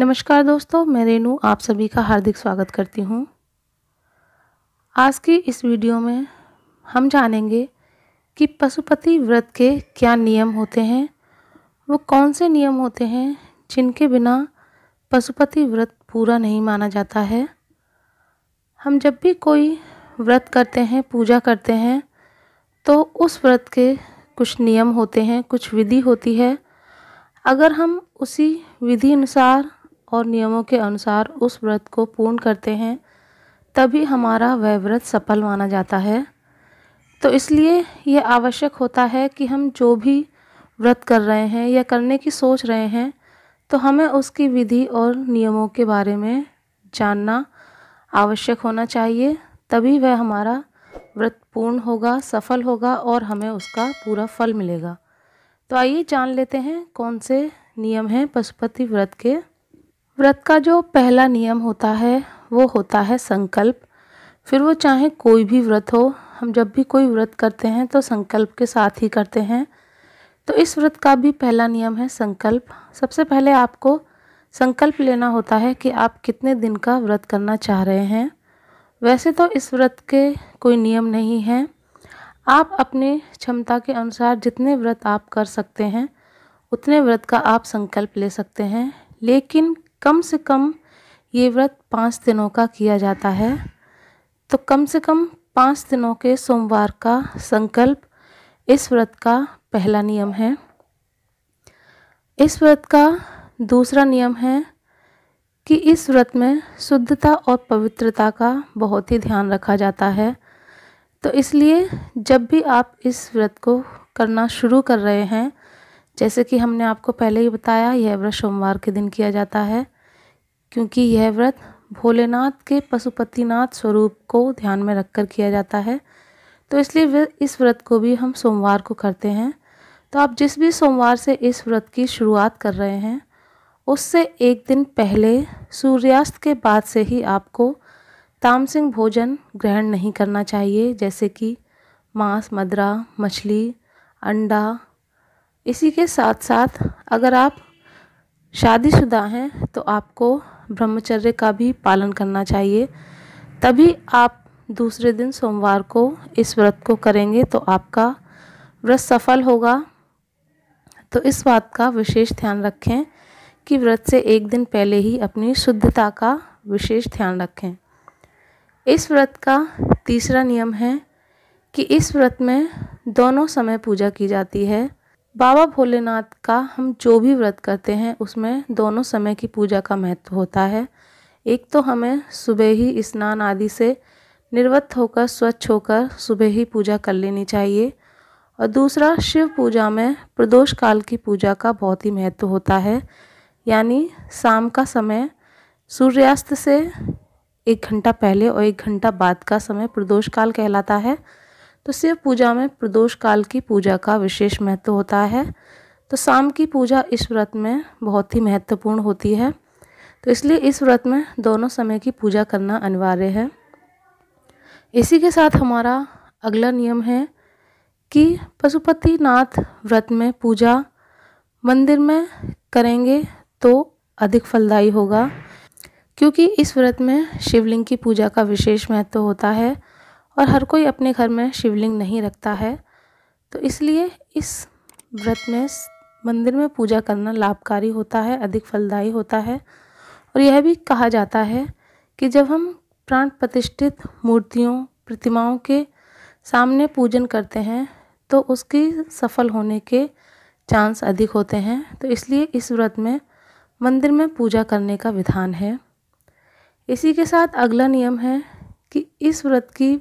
नमस्कार दोस्तों मैं रेनू आप सभी का हार्दिक स्वागत करती हूँ आज की इस वीडियो में हम जानेंगे कि पशुपति व्रत के क्या नियम होते हैं वो कौन से नियम होते हैं जिनके बिना पशुपति व्रत पूरा नहीं माना जाता है हम जब भी कोई व्रत करते हैं पूजा करते हैं तो उस व्रत के कुछ नियम होते हैं कुछ विधि होती है अगर हम उसी विधि अनुसार और नियमों के अनुसार उस व्रत को पूर्ण करते हैं तभी हमारा वह व्रत सफल माना जाता है तो इसलिए यह आवश्यक होता है कि हम जो भी व्रत कर रहे हैं या करने की सोच रहे हैं तो हमें उसकी विधि और नियमों के बारे में जानना आवश्यक होना चाहिए तभी वह हमारा व्रत पूर्ण होगा सफल होगा और हमें उसका पूरा फल मिलेगा तो आइए जान लेते हैं कौन से नियम हैं पशुपति व्रत के व्रत का जो पहला नियम होता है वो होता है संकल्प फिर वो चाहे कोई भी व्रत हो हम जब भी कोई व्रत करते हैं तो संकल्प के साथ ही करते हैं तो इस व्रत का भी पहला नियम है संकल्प सबसे पहले आपको संकल्प लेना होता है कि आप कितने दिन का व्रत करना चाह रहे हैं वैसे तो इस व्रत के कोई नियम नहीं हैं आप अपने क्षमता के अनुसार जितने व्रत आप कर सकते हैं उतने व्रत का आप संकल्प ले सकते हैं लेकिन कम से कम ये व्रत पाँच दिनों का किया जाता है तो कम से कम पाँच दिनों के सोमवार का संकल्प इस व्रत का पहला नियम है इस व्रत का दूसरा नियम है कि इस व्रत में शुद्धता और पवित्रता का बहुत ही ध्यान रखा जाता है तो इसलिए जब भी आप इस व्रत को करना शुरू कर रहे हैं जैसे कि हमने आपको पहले ही बताया यह व्रत सोमवार के दिन किया जाता है क्योंकि यह व्रत भोलेनाथ के पशुपतिनाथ स्वरूप को ध्यान में रखकर किया जाता है तो इसलिए इस व्रत को भी हम सोमवार को करते हैं तो आप जिस भी सोमवार से इस व्रत की शुरुआत कर रहे हैं उससे एक दिन पहले सूर्यास्त के बाद से ही आपको तामसिंह भोजन ग्रहण नहीं करना चाहिए जैसे कि मांस मदरा मछली अंडा इसी के साथ साथ अगर आप शादीशुदा हैं तो आपको ब्रह्मचर्य का भी पालन करना चाहिए तभी आप दूसरे दिन सोमवार को इस व्रत को करेंगे तो आपका व्रत सफल होगा तो इस बात का विशेष ध्यान रखें कि व्रत से एक दिन पहले ही अपनी शुद्धता का विशेष ध्यान रखें इस व्रत का तीसरा नियम है कि इस व्रत में दोनों समय पूजा की जाती है बाबा भोलेनाथ का हम जो भी व्रत करते हैं उसमें दोनों समय की पूजा का महत्व होता है एक तो हमें सुबह ही स्नान आदि से निर्वत होकर स्वच्छ होकर सुबह ही पूजा कर लेनी चाहिए और दूसरा शिव पूजा में प्रदोष काल की पूजा का बहुत ही महत्व होता है यानी शाम का समय सूर्यास्त से एक घंटा पहले और एक घंटा बाद का समय प्रदोष काल कहलाता है तो शिव पूजा में प्रदोष काल की पूजा का विशेष महत्व होता है तो शाम की पूजा इस व्रत में बहुत ही महत्वपूर्ण होती है तो इसलिए इस व्रत में दोनों समय की पूजा करना अनिवार्य है इसी के साथ हमारा अगला नियम है कि पशुपतिनाथ व्रत में पूजा मंदिर में करेंगे तो अधिक फलदायी होगा क्योंकि इस व्रत में शिवलिंग की पूजा का विशेष महत्व होता है और हर कोई अपने घर में शिवलिंग नहीं रखता है तो इसलिए इस व्रत में मंदिर में पूजा करना लाभकारी होता है अधिक फलदायी होता है और यह भी कहा जाता है कि जब हम प्राण प्रतिष्ठित मूर्तियों प्रतिमाओं के सामने पूजन करते हैं तो उसकी सफल होने के चांस अधिक होते हैं तो इसलिए इस व्रत में मंदिर में पूजा करने का विधान है इसी के साथ अगला नियम है कि इस व्रत की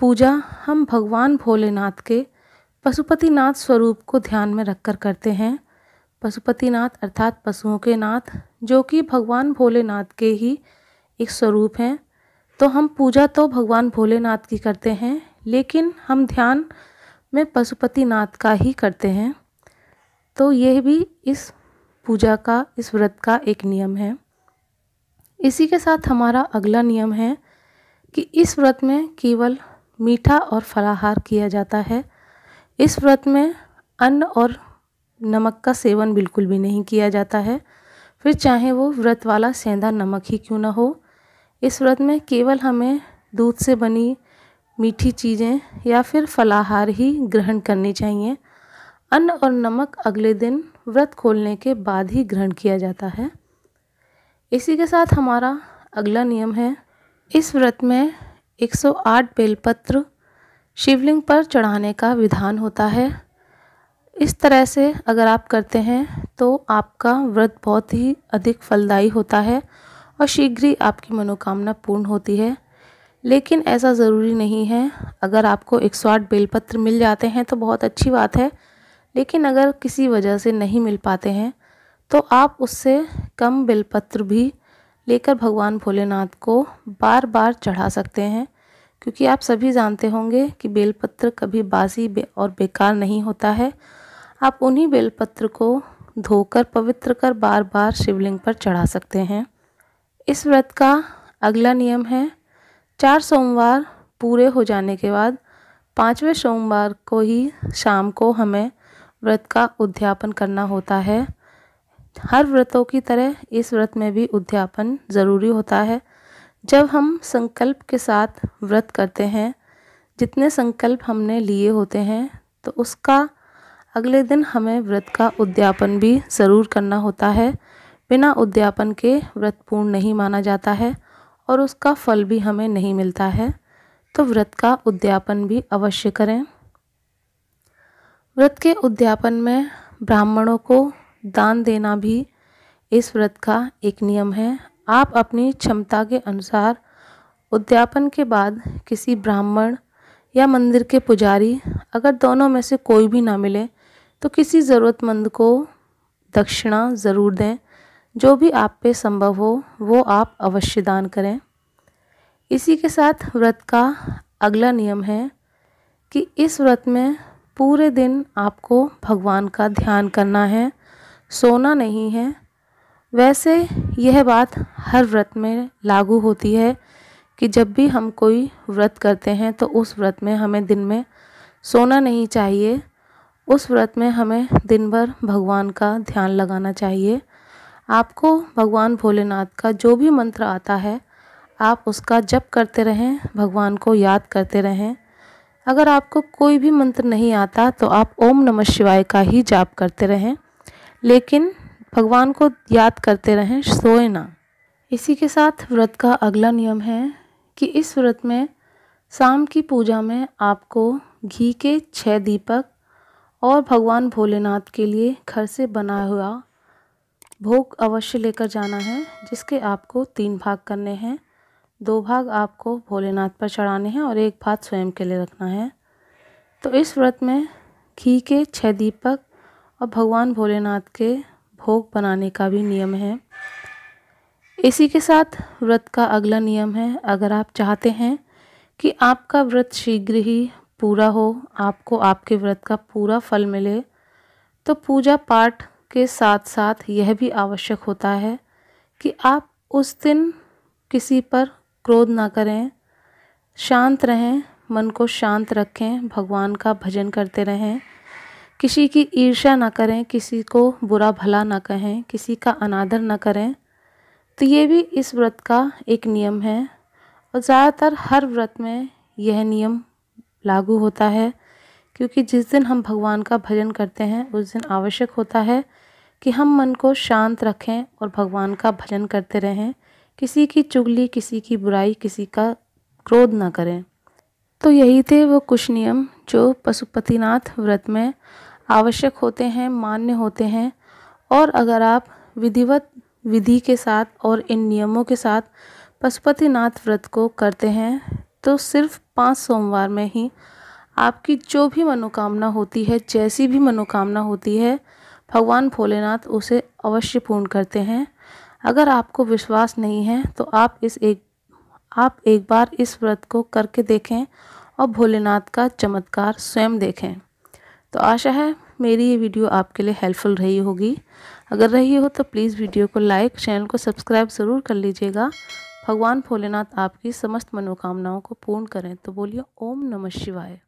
पूजा हम भगवान भोलेनाथ के पशुपतिनाथ स्वरूप को ध्यान में रखकर करते हैं पशुपतिनाथ अर्थात पशुओं के नाथ जो कि भगवान भोलेनाथ के ही एक स्वरूप हैं तो हम पूजा तो भगवान भोलेनाथ की करते हैं लेकिन हम ध्यान में पशुपतिनाथ का ही करते हैं तो यह भी इस पूजा का इस व्रत का एक नियम है इसी के साथ हमारा अगला नियम है कि इस व्रत में केवल मीठा और फलाहार किया जाता है इस व्रत में अन्न और नमक का सेवन बिल्कुल भी नहीं किया जाता है फिर चाहे वो व्रत वाला सेंधा नमक ही क्यों ना हो इस व्रत में केवल हमें दूध से बनी मीठी चीज़ें या फिर फलाहार ही ग्रहण करनी चाहिए अन्न और नमक अगले दिन व्रत खोलने के बाद ही ग्रहण किया जाता है इसी के साथ हमारा अगला नियम है इस व्रत में 108 बेलपत्र शिवलिंग पर चढ़ाने का विधान होता है इस तरह से अगर आप करते हैं तो आपका व्रत बहुत ही अधिक फलदायी होता है और शीघ्र ही आपकी मनोकामना पूर्ण होती है लेकिन ऐसा ज़रूरी नहीं है अगर आपको 108 बेलपत्र मिल जाते हैं तो बहुत अच्छी बात है लेकिन अगर किसी वजह से नहीं मिल पाते हैं तो आप उससे कम बेलपत्र भी लेकर भगवान भोलेनाथ को बार बार चढ़ा सकते हैं क्योंकि आप सभी जानते होंगे कि बेलपत्र कभी बासी बे और बेकार नहीं होता है आप उन्हीं बेलपत्र को धोकर पवित्र कर बार बार शिवलिंग पर चढ़ा सकते हैं इस व्रत का अगला नियम है चार सोमवार पूरे हो जाने के बाद पांचवें सोमवार को ही शाम को हमें व्रत का उद्यापन करना होता है हर व्रतों की तरह इस व्रत में भी उद्यापन ज़रूरी होता है जब हम संकल्प के साथ व्रत करते हैं जितने संकल्प हमने लिए होते हैं तो उसका अगले दिन हमें व्रत का उद्यापन भी ज़रूर करना होता है बिना उद्यापन के व्रत पूर्ण नहीं माना जाता है और उसका फल भी हमें नहीं मिलता है तो व्रत का उद्यापन भी अवश्य करें व्रत के उद्यापन में ब्राह्मणों को दान देना भी इस व्रत का एक नियम है आप अपनी क्षमता के अनुसार उद्यापन के बाद किसी ब्राह्मण या मंदिर के पुजारी अगर दोनों में से कोई भी ना मिले तो किसी ज़रूरतमंद को दक्षिणा ज़रूर दें जो भी आप पे संभव हो वो आप अवश्य दान करें इसी के साथ व्रत का अगला नियम है कि इस व्रत में पूरे दिन आपको भगवान का ध्यान करना है सोना नहीं है वैसे यह बात हर व्रत में लागू होती है कि जब भी हम कोई व्रत करते हैं तो उस व्रत में हमें दिन में सोना नहीं चाहिए उस व्रत में हमें दिन भर भगवान का ध्यान लगाना चाहिए आपको भगवान भोलेनाथ का जो भी मंत्र आता है आप उसका जप करते रहें भगवान को याद करते रहें अगर आपको कोई भी मंत्र नहीं आता तो आप ओम नमः शिवाय का ही जाप करते रहें लेकिन भगवान को याद करते रहें सोए ना इसी के साथ व्रत का अगला नियम है कि इस व्रत में शाम की पूजा में आपको घी के छः दीपक और भगवान भोलेनाथ के लिए घर से बना हुआ भोग अवश्य लेकर जाना है जिसके आपको तीन भाग करने हैं दो भाग आपको भोलेनाथ पर चढ़ाने हैं और एक भाग स्वयं के लिए रखना है तो इस व्रत में घी के छः दीपक और भगवान भोलेनाथ के भोग बनाने का भी नियम है इसी के साथ व्रत का अगला नियम है अगर आप चाहते हैं कि आपका व्रत शीघ्र ही पूरा हो आपको आपके व्रत का पूरा फल मिले तो पूजा पाठ के साथ साथ यह भी आवश्यक होता है कि आप उस दिन किसी पर क्रोध ना करें शांत रहें मन को शांत रखें भगवान का भजन करते रहें किसी की ईर्ष्या ना करें किसी को बुरा भला ना कहें किसी का अनादर ना करें तो ये भी इस व्रत का एक नियम है और ज़्यादातर हर व्रत में यह नियम लागू होता है क्योंकि जिस दिन हम भगवान का भजन करते हैं उस दिन आवश्यक होता है कि हम मन को शांत रखें और भगवान का भजन करते रहें किसी की चुगली किसी की बुराई किसी का क्रोध ना करें तो यही थे वो कुछ नियम जो पशुपतिनाथ व्रत में आवश्यक होते हैं मान्य होते हैं और अगर आप विधिवत विधि के साथ और इन नियमों के साथ पशुपतिनाथ व्रत को करते हैं तो सिर्फ पाँच सोमवार में ही आपकी जो भी मनोकामना होती है जैसी भी मनोकामना होती है भगवान भोलेनाथ उसे अवश्य पूर्ण करते हैं अगर आपको विश्वास नहीं है तो आप इस एक आप एक बार इस व्रत को करके देखें और भोलेनाथ का चमत्कार स्वयं देखें तो आशा है मेरी ये वीडियो आपके लिए हेल्पफुल रही होगी अगर रही हो तो प्लीज़ वीडियो को लाइक चैनल को सब्सक्राइब ज़रूर कर लीजिएगा भगवान भोलेनाथ आपकी समस्त मनोकामनाओं को पूर्ण करें तो बोलिए ओम नमः शिवाय